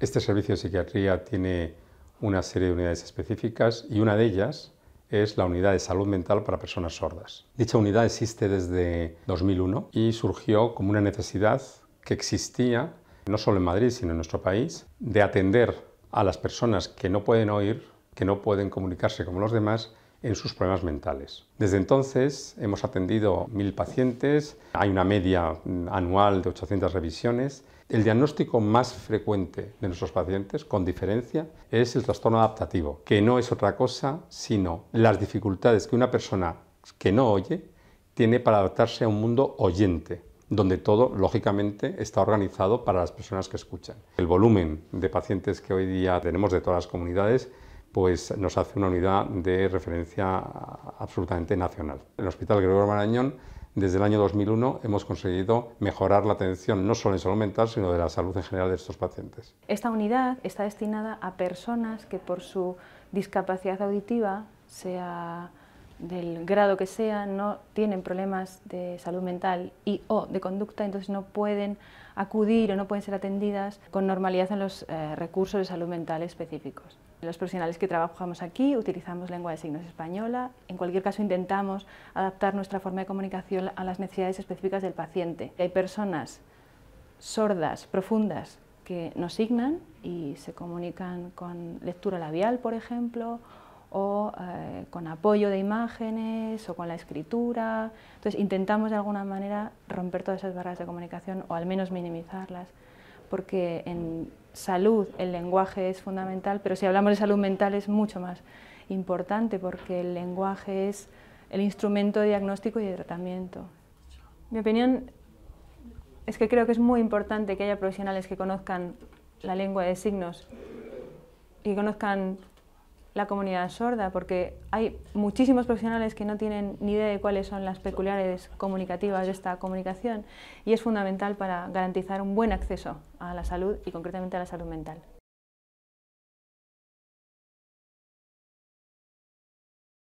Este servicio de psiquiatría tiene una serie de unidades específicas y una de ellas es la unidad de salud mental para personas sordas. Dicha unidad existe desde 2001 y surgió como una necesidad que existía no solo en Madrid, sino en nuestro país, de atender a las personas que no pueden oír, que no pueden comunicarse como los demás en sus problemas mentales. Desde entonces hemos atendido mil pacientes, hay una media mm, anual de 800 revisiones. El diagnóstico más frecuente de nuestros pacientes, con diferencia, es el trastorno adaptativo, que no es otra cosa sino las dificultades que una persona que no oye tiene para adaptarse a un mundo oyente donde todo, lógicamente, está organizado para las personas que escuchan. El volumen de pacientes que hoy día tenemos de todas las comunidades pues nos hace una unidad de referencia absolutamente nacional. En el Hospital Gregorio Marañón, desde el año 2001, hemos conseguido mejorar la atención no solo en salud mental, sino de la salud en general de estos pacientes. Esta unidad está destinada a personas que por su discapacidad auditiva, sea del grado que sea, no tienen problemas de salud mental y o de conducta, entonces no pueden acudir o no pueden ser atendidas con normalidad en los eh, recursos de salud mental específicos. Los profesionales que trabajamos aquí utilizamos lengua de signos española, en cualquier caso intentamos adaptar nuestra forma de comunicación a las necesidades específicas del paciente. Hay personas sordas, profundas, que nos signan y se comunican con lectura labial, por ejemplo, o eh, con apoyo de imágenes o con la escritura. Entonces intentamos de alguna manera romper todas esas barreras de comunicación o al menos minimizarlas, porque en salud el lenguaje es fundamental, pero si hablamos de salud mental es mucho más importante porque el lenguaje es el instrumento de diagnóstico y de tratamiento. Mi opinión es que creo que es muy importante que haya profesionales que conozcan la lengua de signos y que conozcan la comunidad sorda, porque hay muchísimos profesionales que no tienen ni idea de cuáles son las peculiaridades comunicativas de esta comunicación y es fundamental para garantizar un buen acceso a la salud y concretamente a la salud mental.